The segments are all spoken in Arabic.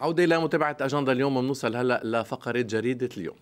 عودة إلى متابعة أجندة اليوم ونوصل هلأ لفقرة جريدة اليوم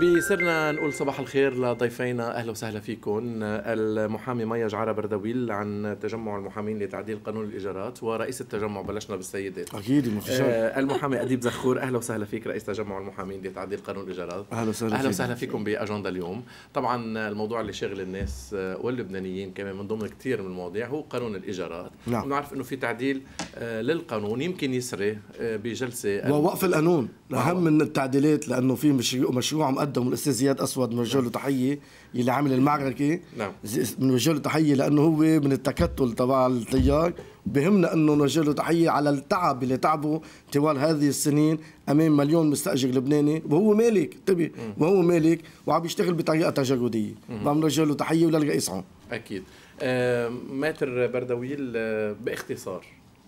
بصرنا نقول صباح الخير لضيفينا اهلا وسهلا فيكم المحامي ميا جعاره بردويل عن تجمع المحامين لتعديل قانون الايجارات ورئيس التجمع بلشنا بالسيدات اكيد آه المحامي اديب زخور اهلا وسهلا فيك رئيس تجمع المحامين لتعديل قانون الايجارات اهلا وسهلا اهلا وسهلا فيكم باجنده اليوم طبعا الموضوع اللي شاغل الناس آه، واللبنانيين كمان من ضمن كثير من المواضيع هو قانون الايجارات نعم بنعرف انه في تعديل آه، للقانون يمكن يسري آه، بجلسه ووقف القانون اهم من التعديلات لانه في مشروع مشروع مقدم الاستاذ زياد اسود من له نعم. تحيه اللي عامل المعركه نعم بنوجه له تحيه لانه هو من التكتل تبع التيار بهمنا انه نوجه له تحيه على التعب اللي تعبه طوال هذه السنين امام مليون مستاجر لبناني وهو مالك انتبه وهو مالك وعم يشتغل بطريقه تجرديه فعم نوجه له تحيه وللرئيس عون اكيد آه ماتر بردويل آه، باختصار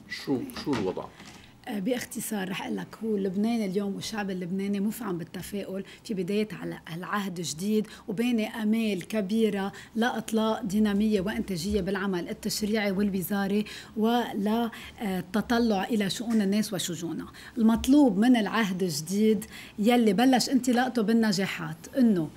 شو شو الوضع؟ باختصار رح اقول لك هو لبنان اليوم والشعب اللبناني مفعم بالتفاؤل في بدايه على العهد الجديد وبين امال كبيره لاطلاق ديناميه وانتاجيه بالعمل التشريعي والوزاري وللتطلع آه، الى شؤون الناس وشجونها. المطلوب من العهد الجديد يلي بلش انطلاقته بالنجاحات انه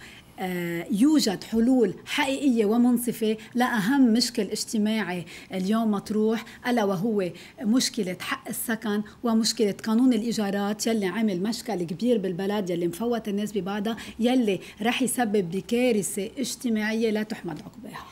آه، يوجد حلول حقيقية ومنصفة لأهم مشكل اجتماعي اليوم مطروح ألا وهو مشكلة حق السكن ومشكلة قانون الإيجارات يلي عمل مشكل كبير بالبلد يلي مفوت الناس ببعضها يلي رح يسبب بكارثة اجتماعية لا تحمد عقباها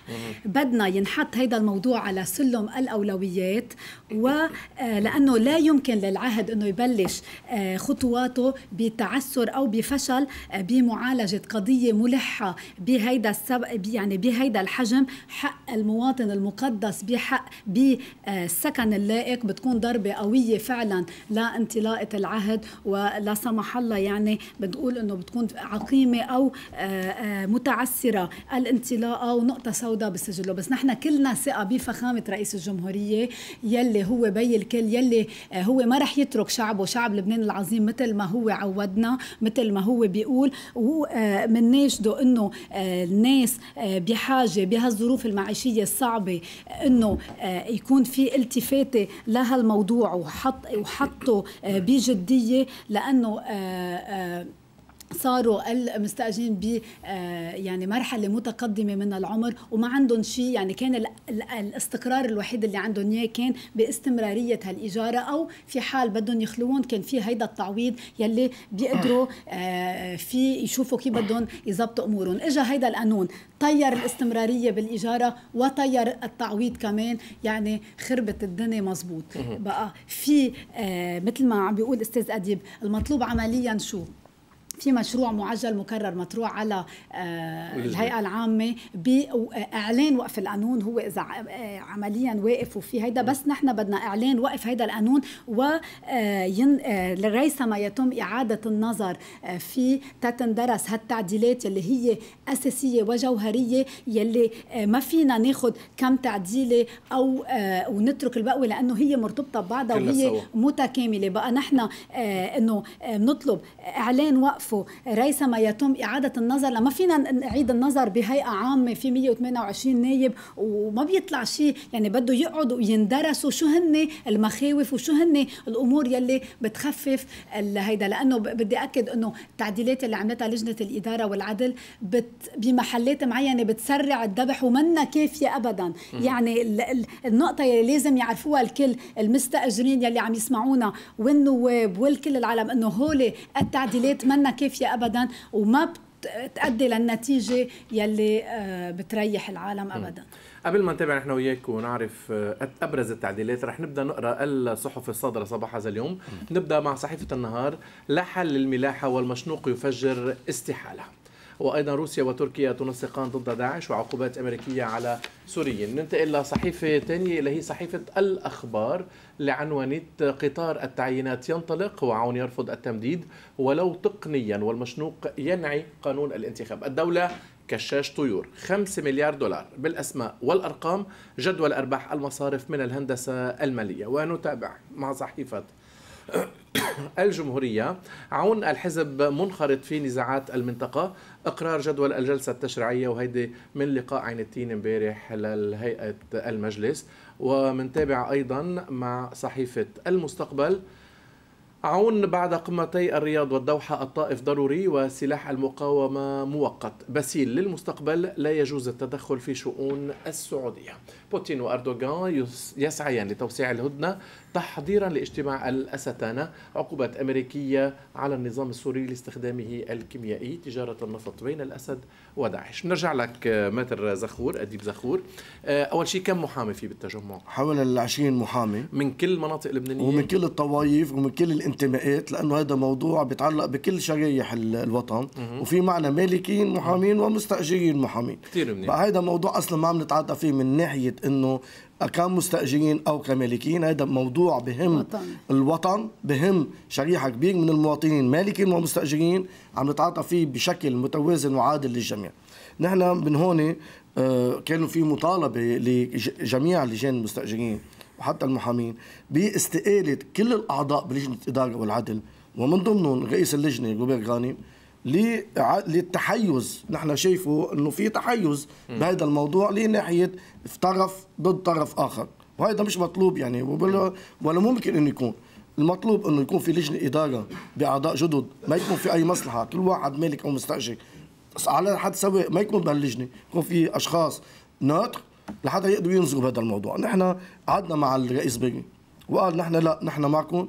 بدنا ينحط هيدا الموضوع على سلم الأولويات ولأنه آه، لا يمكن للعهد أنه يبلش آه، خطواته بتعسر أو بفشل بمعالجة قضية ملهمة صحة بهيدا السب... يعني بهيدا الحجم حق المواطن المقدس بحق بالسكن آه، اللائق بتكون ضربة قوية فعلا لانطلاقة العهد ولا سمح الله يعني بتقول انه بتكون عقيمة او آه، آه، متعسرة الانطلاقة ونقطة سوداء بسجله بس نحن كلنا ثقة بفخامة رئيس الجمهورية يلي هو بي الكل يلي هو ما رح يترك شعبه شعب لبنان العظيم مثل ما هو عودنا مثل ما هو بيقول ومن بده انه آه، الناس آه، بحاجه بهالظروف المعيشيه الصعبه انه آه، يكون في التفاته لهالموضوع وحط وحطه بجديه لانه صاروا المستاجرين ب آه، يعني مرحله متقدمه من العمر وما عندهم شيء يعني كان الاستقرار الوحيد اللي عندهم اياه كان باستمراريه هالاجاره او في حال بدهم يخلوون كان في هيدا التعويض يلي بيقدروا آه، في يشوفوا كيف بدهم يظبطوا امورهم اجا هيدا القانون طير الاستمراريه بالاجاره وطير التعويض كمان يعني خربت الدنيا مزبوط بقى في آه، مثل ما عم بيقول استاذ اديب المطلوب عمليا شو في مشروع معجل مكرر مطروح على آه، الهيئه العامه باعلان وقف القانون هو اذا آه، عمليا واقف وفي هيدا بس نحن بدنا اعلان وقف هيدا القانون و آه، ما يتم اعاده النظر في تتندرس هالتعديلات اللي هي اساسيه وجوهريه يلي ما فينا ناخذ كم تعديله او ونترك البقوه لانه هي مرتبطه ببعضها وهي متكامله بقى نحن انه بنطلب اعلان وقف وقفوا ريثما يتم إعادة النظر لما فينا نعيد النظر بهيئة عامة في 128 نايب وما بيطلع شيء يعني بده يقعدوا ويندرسوا شو هن المخاوف وشو هن الأمور يلي بتخفف هيدا لأنه بدي أكد أنه التعديلات اللي عملتها لجنة الإدارة والعدل بت بمحلات معينة بتسرع الذبح ومنا كافية أبدا يعني النقطة يلي لازم يعرفوها الكل المستأجرين يلي عم يسمعونا والنواب والكل العالم أنه هولي التعديلات منا كافيه ابدا وما بتادي للنتيجة يلي آه، بتريح العالم أبدا قبل ما نتابع نحن وياك ونعرف آه، أبرز التعديلات رح نبدأ نقرأ الصحف الصادرة صباح هذا اليوم نبدأ مع صحيفة النهار لا حل للملاحة والمشنوق يفجر استحالة وأيضا روسيا وتركيا تنسقان ضد داعش وعقوبات أمريكية على سوريا ننتقل لصحيفة ثانية اللي هي صحيفة الأخبار اللي قطار التعيينات ينطلق وعون يرفض التمديد ولو تقنيا والمشنوق ينعي قانون الانتخاب الدولة كشاش طيور 5 مليار دولار بالأسماء والأرقام جدول أرباح المصارف من الهندسة المالية ونتابع مع صحيفة الجمهورية عون الحزب منخرط في نزاعات المنطقة إقرار جدول الجلسة التشريعية وهيدي من لقاء عين التين امبارح للهيئة المجلس ومنتابع أيضا مع صحيفة المستقبل عون بعد قمتي الرياض والدوحة الطائف ضروري وسلاح المقاومة مؤقت بسيل للمستقبل لا يجوز التدخل في شؤون السعودية بوتين وأردوغان يسعيان لتوسيع الهدنة تحضيرا لاجتماع الأستانة عقوبات أمريكية على النظام السوري لاستخدامه الكيميائي تجارة النفط بين الأسد وداعش نرجع لك آه، ماتر زخور أديب زخور آه، أول شيء كم محامي في بالتجمع؟ حوالي العشرين محامي من كل مناطق لبنانية ومن كل الطوائف ومن كل الانتماءات لانه هذا موضوع بيتعلق بكل شرايح الوطن وفي معنا مالكين محامين ومستاجرين محامين كثير منيح هذا موضوع اصلا ما عم نتعاطى فيه من ناحيه انه كمستاجرين او كمالكين هذا موضوع بهم وطن. الوطن بهم شريحه كبيره من المواطنين مالكين ومستاجرين عم نتعاطى فيه بشكل متوازن وعادل للجميع نحن من هون آه، كانوا في مطالبه لجميع لجان المستاجرين وحتى المحامين باستقالة كل الأعضاء بلجنة الإدارة والعدل ومن ضمنهم رئيس اللجنة جوبير غانم للتحيز نحن شايفه انه في تحيز بهذا الموضوع لناحيه طرف ضد طرف اخر وهذا مش مطلوب يعني ولا, ولا ممكن انه يكون المطلوب انه يكون في لجنه اداره باعضاء جدد ما يكون في اي مصلحه كل واحد مالك او مستأجر على حد سواء ما يكون بهاللجنه يكون في اشخاص ناطق لحتى يقدروا ينظروا بهذا الموضوع نحن قعدنا مع الرئيس بيري وقال نحن لا نحن معكم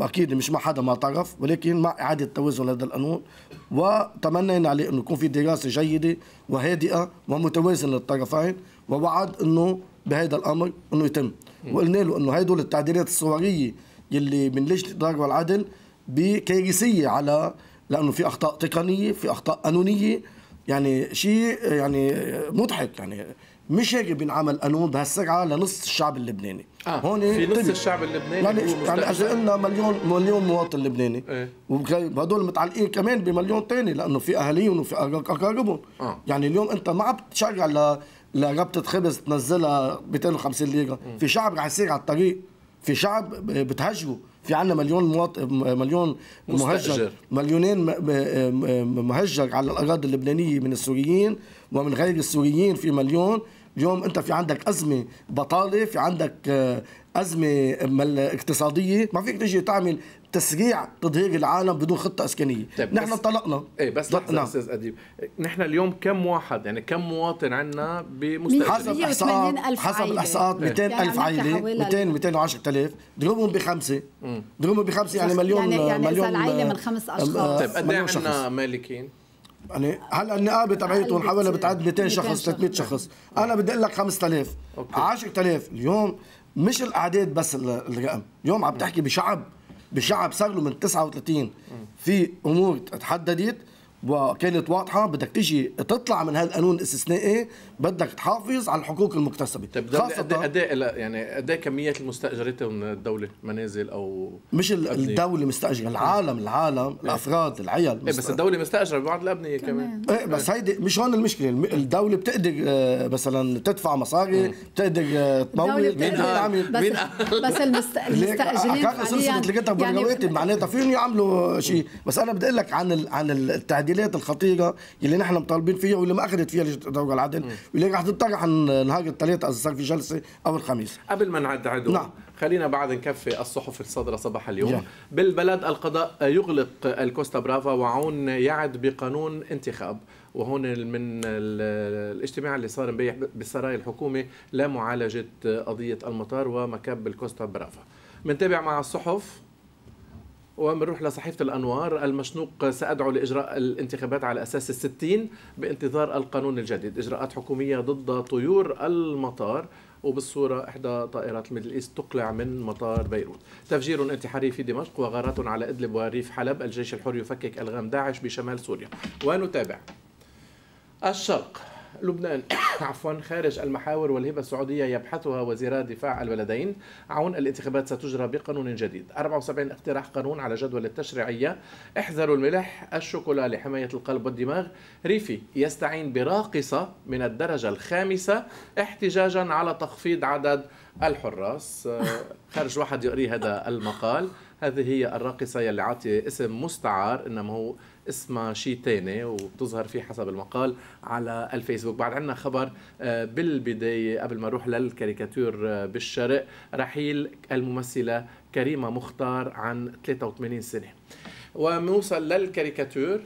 اكيد مش مع حدا ما طرف ولكن مع اعاده توازن هذا القانون وتمنينا عليه انه يكون في دراسه جيده وهادئه ومتوازنه للطرفين ووعد انه بهذا الامر انه يتم وقلنا له انه هدول التعديلات الصوريه يلي من لجنه الاداره والعدل بكارثيه على لانه في اخطاء تقنيه في اخطاء قانونيه يعني شيء يعني مضحك يعني مش هيك بينعمل قانون بهالسرعه لنص الشعب اللبناني آه. هون في نص طيب. الشعب اللبناني يعني يعني اذا قلنا مليون مليون مواطن لبناني إيه؟ وهدول متعلقين كمان بمليون ثاني لانه في اهاليهم وفي اقاربهم آه. يعني اليوم انت ما عم تشجع ل لربطة خبز تنزلها 250 ليره في شعب رح يصير على الطريق في شعب بتهجره في عندنا مليون مواطن مليون مستأجر. مهجر مليونين مهجر على الاراضي اللبنانيه من السوريين ومن غير السوريين في مليون اليوم انت في عندك ازمه بطاله في عندك آه، ازمه اقتصاديه ما فيك تجي تعمل تسريع تدهير العالم بدون خطه اسكانيه طيب نحن انطلقنا ايه بس لحظه استاذ اديب نحن اليوم كم واحد يعني كم مواطن عندنا بمستقبل حسب الاحصاءات حسب الاحصاءات 200 الف عائله 200 الف ضربهم بخمسه ضربهم بخمسه يعني, يعني مليون يعني, يعني مليون العائله من خمس اشخاص طيب قد ايه عندنا مالكين؟ يعني هلا النقابه تبعيتهم حوالي بتعد 200 شخص 300 شخص طيب. انا بدي اقول لك 5000 10000 اليوم مش الاعداد بس الرقم اليوم عم تحكي بشعب بشعب صار له من 39 في امور تحددت وكانت واضحه بدك تيجي تطلع من هذا القانون الاستثنائي بدك تحافظ على الحقوق المكتسبه طيب خاصه قد ايه, إيه يعني قد ايه كميات المستاجرات من الدوله منازل او مش الأبنية. الدوله مستاجره العالم العالم إيه. الافراد العيال إيه بس الدوله مستاجره ببعض الابنيه كمان إيه بس إيه. هيدي مش هون المشكله الدوله بتقدر آه، مثلا تدفع مصاري إيه. بتقدر آه، تمول مين بس, بس المستاجرين آه، حاليا سلسله لقيتها يعني بالرواتب معناتها فيهم يعملوا شيء بس انا بدي اقول لك عن عن التعديل التعديلات الخطيره اللي نحن مطالبين فيها واللي ما اخذت فيها لجنه الدوله العدل واللي راح تطرح نهار الثلاثاء اذا صار في جلسه او الخميس قبل ما نعد نعم خلينا بعد نكفي الصحف الصادره صباح اليوم يعني. بالبلد القضاء يغلق الكوستا برافا وعون يعد بقانون انتخاب وهون من الاجتماع اللي صار امبارح بالسراي الحكومي لمعالجة قضية المطار ومكب الكوستا برافا بنتابع مع الصحف وبنروح لصحيفة الأنوار المشنوق سأدعو لإجراء الانتخابات على أساس الستين بانتظار القانون الجديد إجراءات حكومية ضد طيور المطار وبالصورة إحدى طائرات الميدل إيست تقلع من مطار بيروت تفجير انتحاري في دمشق وغارات على إدلب وريف حلب الجيش الحر يفكك ألغام داعش بشمال سوريا ونتابع الشرق لبنان عفوا خارج المحاور والهبة السعودية يبحثها وزيرا دفاع البلدين عون الانتخابات ستجرى بقانون جديد 74 اقتراح قانون على جدول التشريعية احذروا الملح الشوكولا لحماية القلب والدماغ ريفي يستعين براقصة من الدرجة الخامسة احتجاجا على تخفيض عدد الحراس آه، خرج واحد يقري هذا المقال هذه هي الراقصة يلي عاطية اسم مستعار إنما هو اسمها شيء ثاني وبتظهر فيه حسب المقال على الفيسبوك بعد عندنا خبر آه، بالبداية قبل ما نروح للكاريكاتير آه، بالشرق رحيل الممثلة كريمة مختار عن 83 سنة ومنوصل للكاريكاتير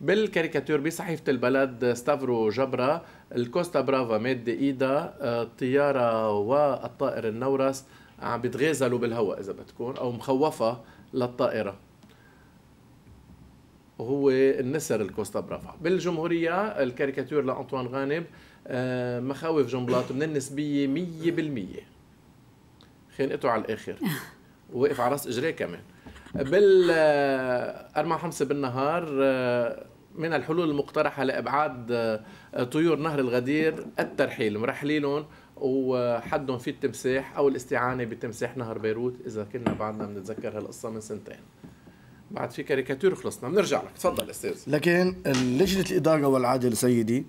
بالكاريكاتير بصحيفة البلد ستافرو جبرا الكوستا برافا مادة إيدا الطيارة آه، والطائر النورس عم بيتغازلوا بالهواء اذا بتكون او مخوفه للطائره وهو النسر الكوستا برافا بالجمهورية الكاريكاتور لأنطوان غانم آه، مخاوف جنبلاط من النسبية مية بالمية خانقته على الآخر ووقف على راس إجريه كمان بال آه، خمسة بالنهار آه، من الحلول المقترحة لإبعاد طيور نهر الغدير الترحيل مرحلينهم وحدهم في التمساح او الاستعانه بتمساح نهر بيروت اذا كنا بعدنا بنتذكر هالقصه من سنتين بعد في كاريكاتير خلصنا بنرجع لك تفضل استاذ لكن لجنه الاداره والعدل سيدي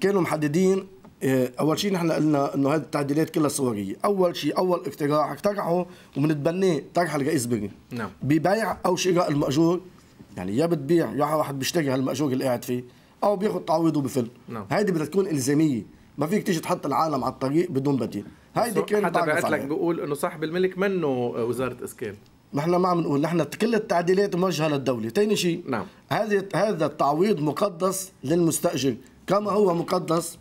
كانوا محددين آه، اول شيء نحن قلنا انه هذه التعديلات كلها صوريه اول شيء اول اقتراح اقترحه ومنتبناه طرح الرئيس بري نعم ببيع او شراء الماجور يعني يا بتبيع يا واحد بيشتري هالماجور اللي قاعد فيه او بياخذ تعويض وبفل نعم هيدي بدها تكون الزاميه ما فيك تيجي تحط العالم على الطريق بدون بديل هيدي كان حدا بعت لك بيقول انه صاحب الملك منه وزاره اسكان نحن ما عم نقول نحن كل التعديلات موجهه للدوله ثاني شيء نعم هذا هذا التعويض مقدس للمستاجر كما هو مقدس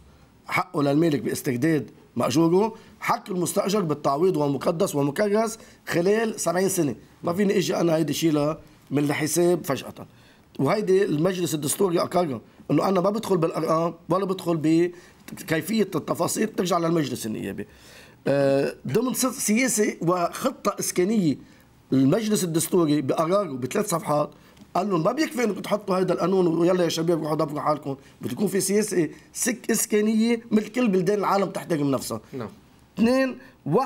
حقه للملك باستجداد مأجوره حق المستأجر بالتعويض ومقدس ومكرس خلال 70 سنة ما فيني إجي أنا هيدي شيلها من الحساب فجأة وهيدي المجلس الدستوري أقرها انه انا ما بدخل بالارقام ولا بدخل كيفيه التفاصيل ترجع للمجلس النيابي آه، ضمن سياسه وخطه اسكانيه المجلس الدستوري بقراره بثلاث صفحات قال لهم ما بيكفي انكم تحطوا هذا القانون ويلا يا شباب روحوا ضبطوا حالكم بده يكون في سياسه سك اسكانيه مثل كل بلدان العالم تحترم نفسها نعم اثنين 1%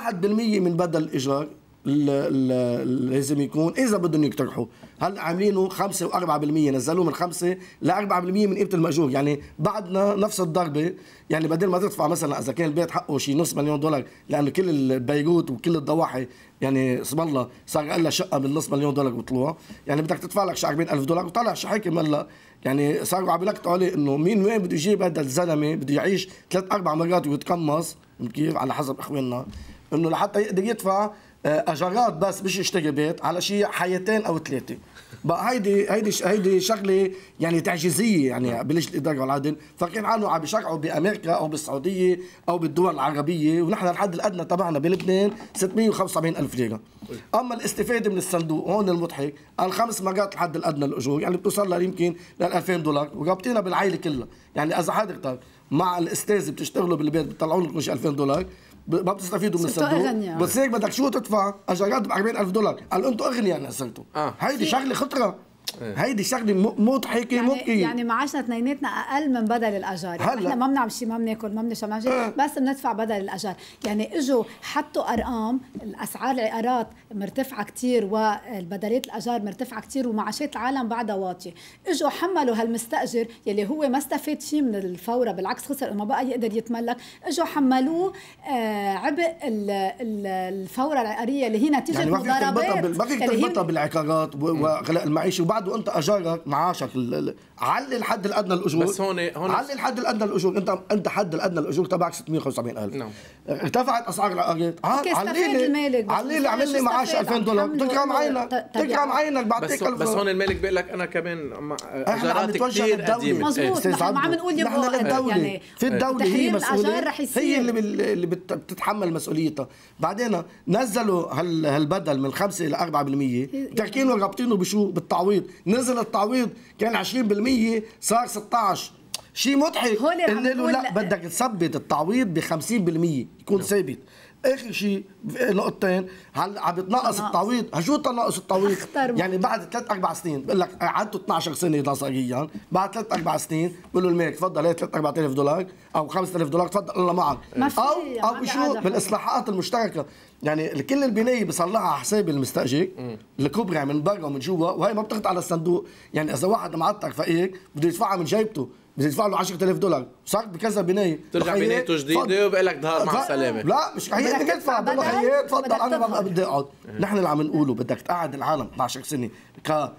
من بدل الايجار لازم يكون اذا بدهم يقترحوا هلا عاملينه 5 و4% نزلوه من 5 ل 4% من قيمه المأجور يعني بعدنا نفس الضربه يعني بدل ما تدفع مثلا اذا كان البيت حقه شيء نص مليون دولار لانه كل بيروت وكل الضواحي يعني اسم الله صار قال لها شقه بالنص مليون دولار وطلوع يعني بدك تدفع لك شي 40000 دولار وطلع شحاكم هلا يعني صاروا عم يلقطوا عليه انه مين وين بده يجيب هذا الزلمه بده يعيش ثلاث اربع مرات ويتقمص كيف على حسب اخواننا انه لحتى يقدر يدفع آه، اجارات بس مش اشتري بيت على شيء حياتين او ثلاثه بقى هيدي هيدي هيدي شغله يعني تعجيزيه يعني بلجنه الاداره والعدل فاكرين عنه عم بيشرعوا بامريكا او بالسعوديه او بالدول العربيه ونحن الحد الادنى تبعنا بلبنان 675 الف ليره اما الاستفاده من الصندوق هون المضحك الخمس مرات الحد الادنى الاجور يعني بتوصل لها يمكن لل 2000 دولار ورابطينها بالعائله كلها يعني اذا حضرتك مع الاستاذ بتشتغلوا بالبيت بتطلعوا لكم 2000 دولار ما بتستفيدوا من الصندوق بس بتصير بدك شو تدفع؟ اجارات ب 40000 دولار، قال انتم اغنياء اللي آه. هيدي شغله خطره إيه. هيدي شغله مضحكه يعني مبكيه يعني معاشنا اثنيناتنا اقل من بدل الاجار يعني هلا احنا ما بنعمل شيء ما بناكل ما بنشرب أه. بس بندفع بدل الاجار يعني اجوا حطوا ارقام الاسعار العقارات مرتفعه كثير والبدلات الاجار مرتفعه كثير ومعاشات العالم بعدها واطيه اجوا حملوا هالمستاجر يلي هو ما استفاد شيء من الفوره بالعكس خسر ما بقى يقدر يتملك اجوا حملوه آه، عبء الفوره العقاريه اللي هي نتيجه يعني ما فيك تربطها ما فيك تربطها بالعقارات إيه. وغلاء المعيشه بعده انت اجارك معاشك علي الحد الادنى الاجور بس هون هون علي الحد الادنى الاجور انت انت حد الادنى الاجور تبعك 675000 نعم ارتفعت اسعار الارض علي المالك آه، علي لي عمل لي معاش 2000 دولار تكرم عينك تكرم عينك بعطيك بس, بس هون الملك بيقول لك انا كمان اجارات كثير قديمه مضبوط ما إيه. عم نقول يبقى يعني في الدوله هي مسؤوليه هي اللي اللي بتتحمل مسؤوليتها بعدين نزلوا هالبدل من 5 الى 4% تركينه رابطينه بشو بالتعويض التعويض نزل التعويض كان 20% صار 16 شيء مضحك هون له لا بدك تثبت التعويض ب 50% يكون نعم. ثابت اخر شيء نقطتين هل عم بتنقص التعويض شو تنقص التعويض يعني بعد ثلاث اربع سنين بقول لك قعدتوا 12 سنه نظريا بعد ثلاث اربع سنين بقول له الملك تفضل هي 3 4000 دولار او 5000 دولار تفضل الله معك او او شو بالاصلاحات المشتركه يعني كل البنايه بيصلحها على حساب المستاجر الكوبري من برا ومن جوا وهي ما بتغطي على الصندوق يعني اذا واحد معطر فقير بده يدفعها من جيبته بده يدفع له 10000 دولار صار بكذا بنايه ترجع بنايته جديده وبقول لك نهار مع السلامه لا مش هي بدك تدفع بقول هي تفضل انا ما بدي اقعد نحن اللي عم نقوله بدك تقعد العالم 12 سنه ك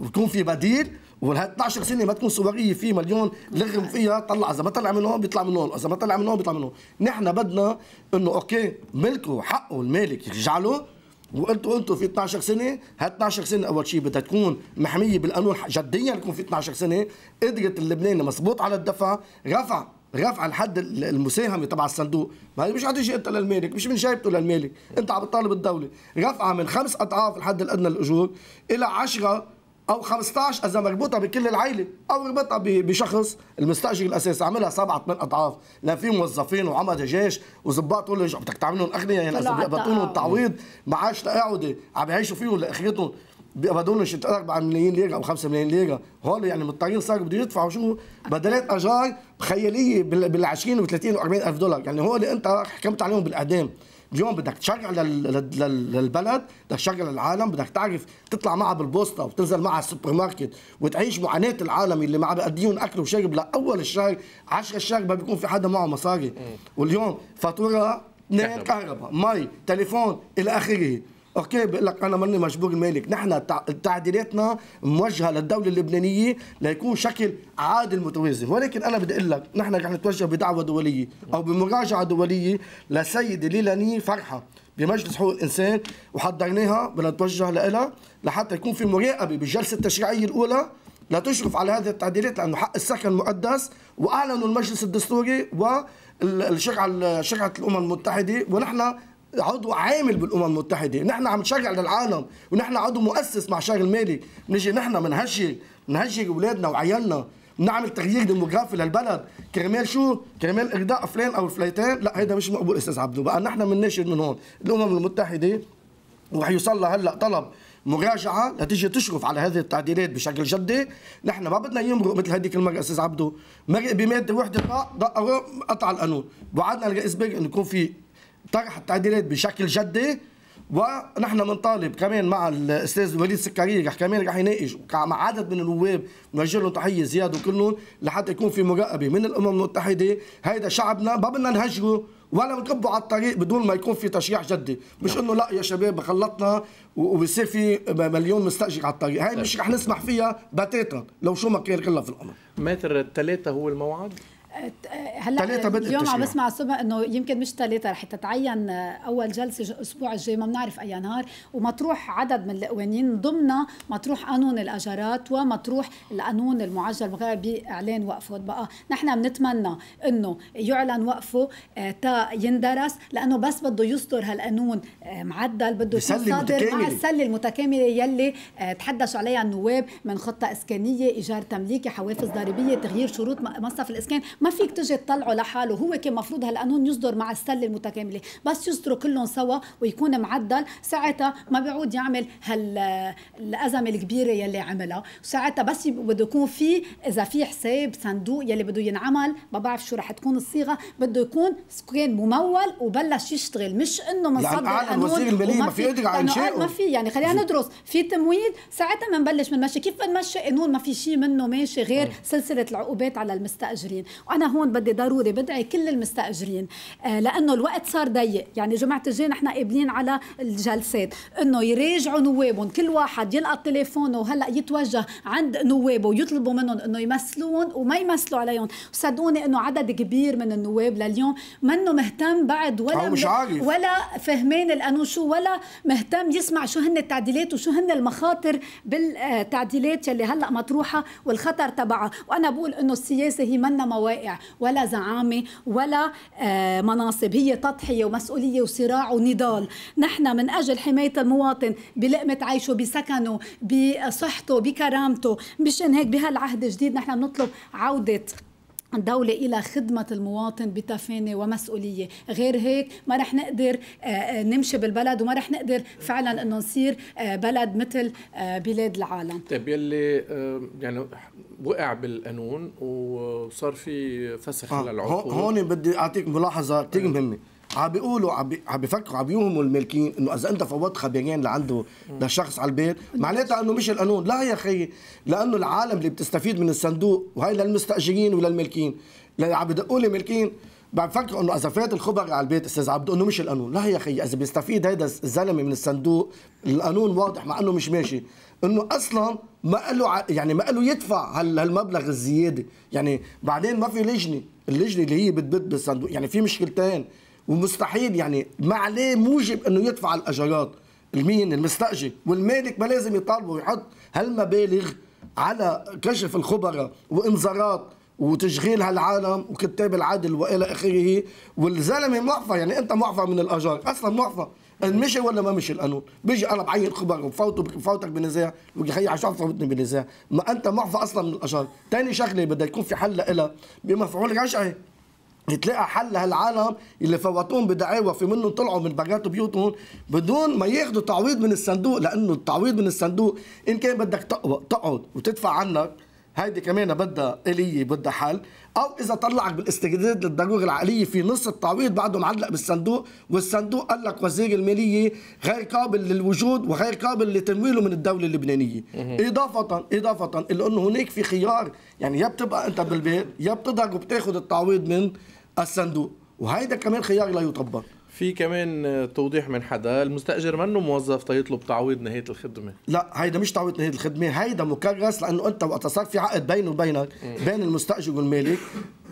ويكون في بديل ولهي 12 سنه ما تكون صوريه في مليون لغم فيها طلع اذا ما طلع من هون بيطلع من هون اذا ما طلع من هون بيطلع من هون نحن بدنا انه اوكي ملكه حقه المالك يرجع له وقلتوا انتم في 12 سنه هال 12 سنه اول شيء بدها تكون محميه بالقانون جديا يكون في 12 سنه قدرت اللبناني مصبوط على الدفع رفع رفع الحد المساهمه تبع الصندوق ما هي مش عم انت للمالك مش من جايبته للمالك انت عم تطالب الدوله رفعها من خمس اضعاف الحد الادنى للاجور الى 10 او 15 اذا مربوطه بكل العائله او مربوطه بشخص المستاجر الاساسي عملها سبعه ثمان اضعاف لان في موظفين وعمد جيش وظباط تقول بدك تعملهم اغنياء يعني اذا بيقبضوا التعويض معاش تقاعدي عم يعيشوا فيهم لاخرتهم بيقبضوا لهم شي 4 ملايين ليره او 5 ملايين ليره هول يعني مضطرين صاروا بدهم يدفعوا شو بدلات اجار خياليه بال 20 و30 و40 الف دولار يعني هول انت حكمت عليهم بالاعدام اليوم بدك تشجع للبلد بدك تشجع للعالم بدك تعرف تطلع معها بالبوسطه وتنزل معها السوبر ماركت وتعيش معاناه العالم اللي ما بيأديهم اكل وشرب لاول الشهر 10 الشهر ما بيكون في حدا معه مصاري واليوم فاتوره اثنين كهرباء مي تليفون الى اخره اوكي بقول لك انا ماني مجبور المالك نحن تعديلاتنا موجهه للدوله اللبنانيه ليكون شكل عادل متوازن ولكن انا بدي اقول لك نحن رح نتوجه بدعوه دوليه او بمراجعه دوليه للسيده ليلاني فرحه بمجلس حقوق الانسان وحضرناها بدنا نتوجه لها لحتى يكون في مراقبه بالجلسه التشريعيه الاولى لا تشرف على هذه التعديلات لانه حق السكن مقدس واعلنوا المجلس الدستوري والشرعه شرعه الامم المتحده ونحن عضو عامل بالامم المتحده نحن عم نشجع للعالم ونحن عضو مؤسس مع شارل المالي نجي نحن بنهجر بنهجر اولادنا وعيالنا نعمل تغيير ديموغرافي للبلد كرمال شو كرمال ارضاء فلان او فليتان لا هيدا مش مقبول استاذ عبدو بقى نحن بنناشد من, من هون الامم المتحده رح يوصل هلا طلب مراجعه لتيجي تشرف على هذه التعديلات بشكل جدي، نحن ما بدنا يمرق مثل هذيك المره استاذ عبدو، مرق بماده وحده طق قطع القانون، وعدنا الرئيس بيرك انه يكون في طرح التعديلات بشكل جدي ونحن بنطالب كمان مع الاستاذ وليد سكري رح كمان رح يناقش مع عدد من النواب بنوجه لهم تحيه زياد وكلهم لحتى يكون في مراقبه من الامم المتحده هيدا شعبنا ما بدنا نهجره ولا نكبوا على الطريق بدون ما يكون في تشريع جدي مش انه لا يا شباب خلطنا وبصير في مليون مستاجر على الطريق هاي مش رح نسمح فيها بتاتا لو شو ما كان كلها في الامر متر الثلاثه هو الموعد هلا اليوم عم بسمع الصبح انه يمكن مش ثلاثه رح تتعين اول جلسه الاسبوع الجاي ما بنعرف اي نهار ومطروح عدد من القوانين ضمن مطروح قانون الاجارات ومطروح القانون المعجل باعلان وقفه بقى نحن بنتمنى انه يعلن وقفه آه، تا يندرس لانه بس بده يصدر هالقانون آه، معدل بده يصدر مع السله المتكامله يلي آه، تحدث عليها النواب من خطه اسكانيه ايجار تمليكي حوافز ضريبيه تغيير شروط مصرف الاسكان ما فيك تجي تطلعه لحاله هو كان مفروض هالقانون يصدر مع السله المتكامله بس يصدروا كلهم سوا ويكون معدل ساعتها ما بيعود يعمل هالازمه الكبيره يلي عملها وساعتها بس بده يكون في اذا في حساب صندوق يلي بده ينعمل ما بعرف شو رح تكون الصيغه بده يكون كان ممول وبلش يشتغل مش انه من صدر يعني القانون وزير الماليه ما في قدر على شيء ما في يعني خلينا ندرس في تمويل ساعتها بنبلش بنمشي كيف بنمشي قانون ما في شيء منه ماشي غير آه. سلسله العقوبات على المستاجرين وانا هون بدي ضروري بدعي كل المستاجرين آه، لانه الوقت صار ضيق يعني جمعه الجاي نحن قابلين على الجلسات انه يراجعوا نوابهم كل واحد يلقى تليفونه وهلا يتوجه عند نوابه ويطلبوا منهم انه يمثلون وما يمثلوا عليهم وصدقوني انه عدد كبير من النواب لليوم منه مهتم بعد ولا مش عارف. ولا فهمان القانون شو ولا مهتم يسمع شو هن التعديلات وشو هن المخاطر بالتعديلات يلي هلا مطروحه والخطر تبعها وانا بقول انه السياسه هي منا مواقف شائع ولا زعامه ولا آه، مناصب هي تضحيه ومسؤوليه وصراع ونضال نحن من اجل حمايه المواطن بلقمه عيشه بسكنه بصحته بكرامته مشان هيك بهالعهد الجديد نحن بنطلب عوده الدولة إلى خدمة المواطن بتفاني ومسؤولية غير هيك ما رح نقدر آه، آه، نمشي بالبلد وما رح نقدر فعلا أنه نصير آه، بلد مثل بلاد العالم طيب يلي يعني وقع بالقانون وصار في فسخ للعقود هون بدي أعطيك ملاحظة كثير أيوه. مهمة عم بيقولوا عم عم بيفكروا عم بيوهموا المالكين انه اذا انت فوضت خبيرين لعنده لشخص على البيت معناتها انه مش القانون لا يا اخي لانه العالم اللي بتستفيد من الصندوق وهي للمستاجرين وللمالكين اللي عم بدقوا لي مالكين عم بفكر انه اذا فات الخبر على البيت استاذ عبدو انه مش القانون لا يا اخي اذا بيستفيد هيدا الزلمه من الصندوق القانون واضح مع انه مش ماشي انه اصلا ما قالوا يعني ما قالوا يدفع هالمبلغ الزياده يعني بعدين ما في لجنه اللجنه اللي هي بتبت بالصندوق يعني في مشكلتين ومستحيل يعني ما عليه موجب انه يدفع الاجارات المين المستاجر والمالك ما لازم يطالبه ويحط هالمبالغ على كشف الخبراء وانذارات وتشغيل هالعالم وكتاب العدل والى اخره والزلمه معفى يعني انت معفى من الاجار اصلا معفى ان مشي ولا ما مشي القانون بيجي انا بعين خبر وفوته بفوتك بنزاع بيجي خي عشان فوتني بنزاع ما انت معفى اصلا من الاجار ثاني شغله بدها يكون في حل لها بمفعول رجعي يتلاقى حل هالعالم اللي فوتوهم بدعاوى في منهم طلعوا من بغات بيوتهم بدون ما ياخذوا تعويض من الصندوق لانه التعويض من الصندوق ان كان بدك تقعد وتدفع عنك هيدي كمان بدها آلية بدها حل أو إذا طلعك بالاستجداد للضرورة العقلية في نص التعويض بعده معلق بالصندوق والصندوق قال لك وزير المالية غير قابل للوجود وغير قابل لتمويله من الدولة اللبنانية إضافة إضافة إلا أنه هناك في خيار يعني يا بتبقى أنت بالبيت يا بتضرب وبتاخذ التعويض من الصندوق وهيدا كمان خيار لا يطبق في كمان توضيح من حدا المستاجر منه موظف تيطلب تعويض نهايه الخدمه لا هيدا مش تعويض نهايه الخدمه هيدا مكرس لانه انت وقت صار في عقد بينه وبينك بين المستاجر والمالك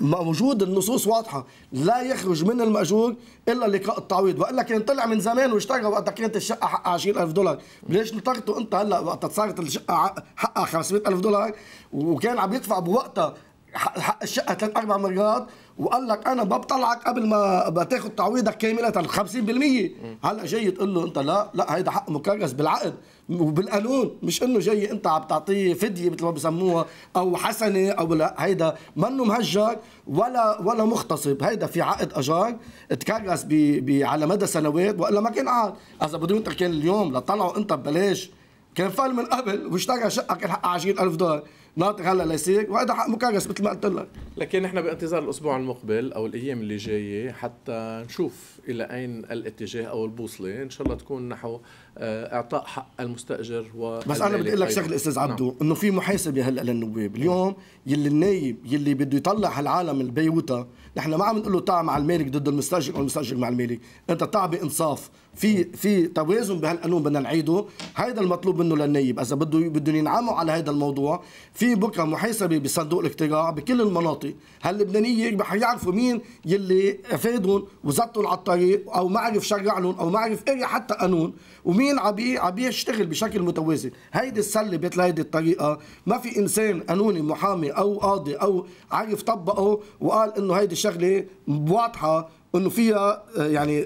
موجود النصوص واضحه لا يخرج من الماجور الا لقاء التعويض والا كان طلع من زمان واشترى وقتها كانت الشقه حقها 20000 دولار ليش نطرته انت هلا وقت صارت الشقه حقها 500000 دولار وكان عم يدفع بوقتها حق الشقه ثلاث اربع مرات وقال لك انا بطلعك قبل ما بتاخد تعويضك كامله 50% هلا جاي تقول له انت لا لا هيدا حق مكرس بالعقد وبالقانون مش انه جاي انت عم تعطيه فديه مثل ما بسموها او حسنه او لا هيدا منه مهجر ولا ولا مغتصب هيدا في عقد اجار تكرس على مدى سنوات والا ما كان عاد اذا بدون كان اليوم لطلعوا انت ببلاش كان فال من قبل واشترى شقه كان حقها 20000 دولار ناطق هلا ليصير وهذا حق مكرس مثل ما قلت لك لكن نحن بانتظار الاسبوع المقبل او الايام اللي جايه حتى نشوف الى اين الاتجاه او البوصله ان شاء الله تكون نحو آه، اعطاء حق المستاجر و بس انا بدي اقول لك شغله استاذ عبدو نعم. انه في محاسبه هلا للنواب اليوم يلي النايب يلي بده يطلع هالعالم البيوتا نحن ما عم نقول له تعا مع المالك ضد المستاجر او المستاجر مع المالك انت تعا بانصاف في في توازن بهالقانون بدنا نعيده هذا المطلوب منه للنايب اذا بده بدهم ينعموا على هذا الموضوع في بكره محاسبه بصندوق الاقتراع بكل المناطق هاللبنانيه رح يعرفوا مين يلي افادهم وزتهم على شرعي او ما عرف شرع قانون او ما عرف اي حتى قانون ومين عم عم يشتغل بشكل متوازي هيدي السله بهيدي الطريقه ما في انسان قانوني محامي او قاضي او عرف طبقه وقال انه هيدي شغله واضحه انه فيها آه، يعني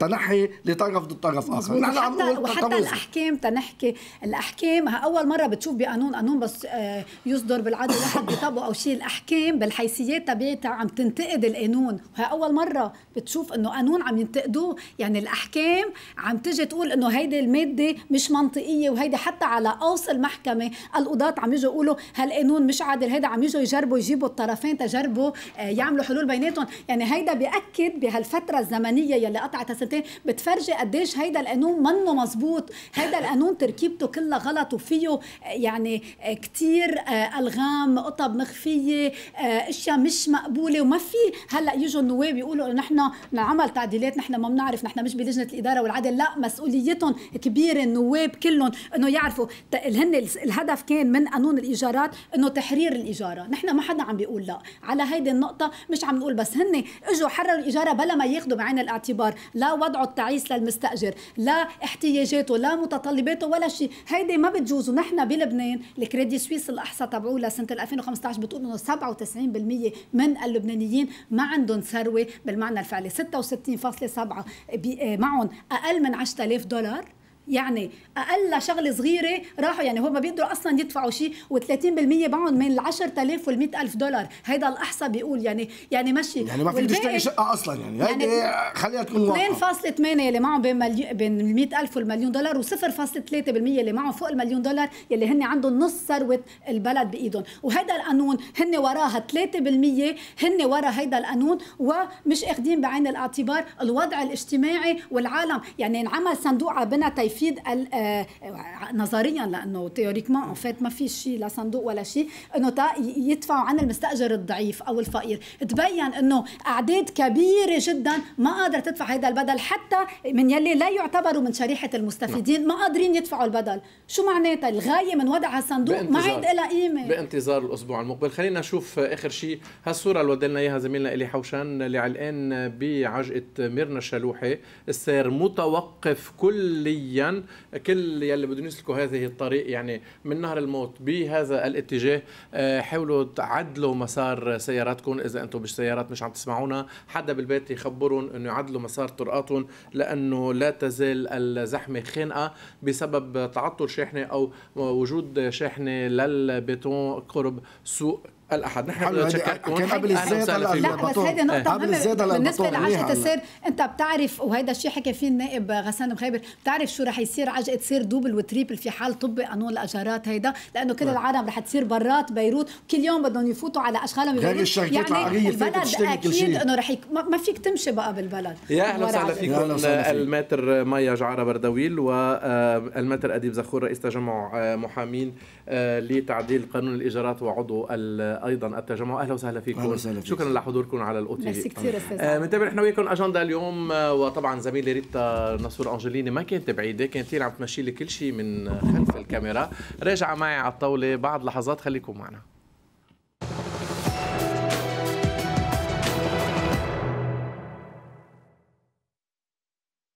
تنحي لطرف ضد طرف اخر نحن عم نقول وحتى الاحكام تنحكي الاحكام اول مره بتشوف بقانون قانون بس آه، يصدر بالعدل واحد بيطبق او شيء الاحكام بالحيثيات تبعتها عم تنتقد القانون وهي اول مره بتشوف انه قانون عم ينتقدوه يعني الاحكام عم تجي تقول انه هيدي الماده مش منطقيه وهيدي حتى على قوس المحكمه القضاة عم يجوا يقولوا هالقانون مش عادل هيدا عم يجوا يجربوا يجيبوا الطرفين تجربوا آه، يعملوا حلول بيناتهم يعني هيدا بياكد اكيد بهالفتره الزمنيه يلي قطعت سنتين بتفرجي قديش هيدا القانون منه مزبوط هيدا القانون تركيبته كلها غلط وفيه يعني كثير آه، الغام قطب مخفيه آه، اشياء مش مقبوله وما في هلا يجوا النواب يقولوا انه نحن نعمل تعديلات نحن ما بنعرف نحن مش بلجنه الاداره والعدل لا مسؤوليتهم كبيره النواب كلهم انه يعرفوا هن الهدف كان من قانون الايجارات انه تحرير الاجاره نحن ما حدا عم بيقول لا على هيدي النقطه مش عم نقول بس هن اجوا حرروا الإيجارة بلا ما ياخذوا بعين الاعتبار لا وضعه التعيس للمستأجر لا احتياجاته لا متطلباته ولا شيء هيدي ما بتجوز ونحن بلبنان الكريدي سويس الأحصى تبعوه لسنة 2015 بتقول إنه 97% من اللبنانيين ما عندهم ثروة بالمعنى الفعلي 66.7 معهم أقل من 10000 دولار يعني اقل شغله صغيره راحوا يعني هم بيقدروا اصلا يدفعوا شيء و30% بعهم من ال 10000 وال 100000 دولار هيدا الاحصى بيقول يعني يعني ماشي يعني ما فيك تشتري شقه اصلا يعني هيدي يعني خليها تكون واضحه 2.8 اللي معهم بين بين ال 100000 والمليون دولار و0.3% اللي معهم فوق المليون دولار يلي هن عندهم نص ثروه البلد بايدهم وهذا القانون هن وراها 3% هن ورا هيدا القانون ومش اخذين بعين الاعتبار الوضع الاجتماعي والعالم يعني انعمل صندوق على بنا يفيد آه، نظريا لانه تيوريكمون ان فيت ما في شيء لا صندوق ولا شيء انه تا يدفعوا عن المستاجر الضعيف او الفقير تبين انه اعداد كبيره جدا ما قادره تدفع هذا البدل حتى من يلي لا يعتبروا من شريحه نعم. المستفيدين ما قادرين يدفعوا البدل شو معناتها الغايه من وضع هالصندوق ما عاد لها قيمه بانتظار الاسبوع المقبل خلينا نشوف اخر شيء هالصوره اللي ودلنا اياها زميلنا الي حوشان اللي علقان بعجقه ميرنا شلوحه السير متوقف كليا ميديان كل يلي بدهم يسلكوا هذه الطريق يعني من نهر الموت بهذا الاتجاه آه، حاولوا تعدلوا مسار سياراتكم اذا انتم بالسيارات مش عم تسمعونا حدا بالبيت يخبرهم انه يعدلوا مسار طرقاتهم لانه لا تزال الزحمه خانقه بسبب تعطل شاحنه او وجود شاحنه للبيتون قرب سوق الاحد نحن بدنا نشكركم قبل الزيادة لا بس هيدي نقطه مهمه بالنسبه لعجقه نعم. السير انت بتعرف وهيدا الشيء حكى فيه النائب غسان مخيبر بتعرف شو رح يصير عجقه تصير دوبل وتريبل في حال طبق قانون الاجارات هيدا لانه كل نعم. العالم رح تصير برات بيروت كل يوم بدهم يفوتوا على اشغالهم غير الشركات يعني البلد اكيد انه رح يك... ما فيك تمشي بقى بالبلد يا اهلا وسهلا فيكم الماتر ميا جعاره بردويل والماتر آه، اديب زخور رئيس تجمع آه، محامين آه، لتعديل قانون الايجارات وعضو ايضا التجمع اهلا وسهلا فيكم أهلا وسهلا فيك. شكرا لحضوركم على الاو تي في كثير استاذ بنتابع آه، نحن وياكم اجنده اليوم آه، وطبعا زميلي ريتا نصور انجليني ما كانت بعيده كانت هي عم تمشي لي كل شيء من خلف الكاميرا راجعه معي على الطاوله بعد لحظات خليكم معنا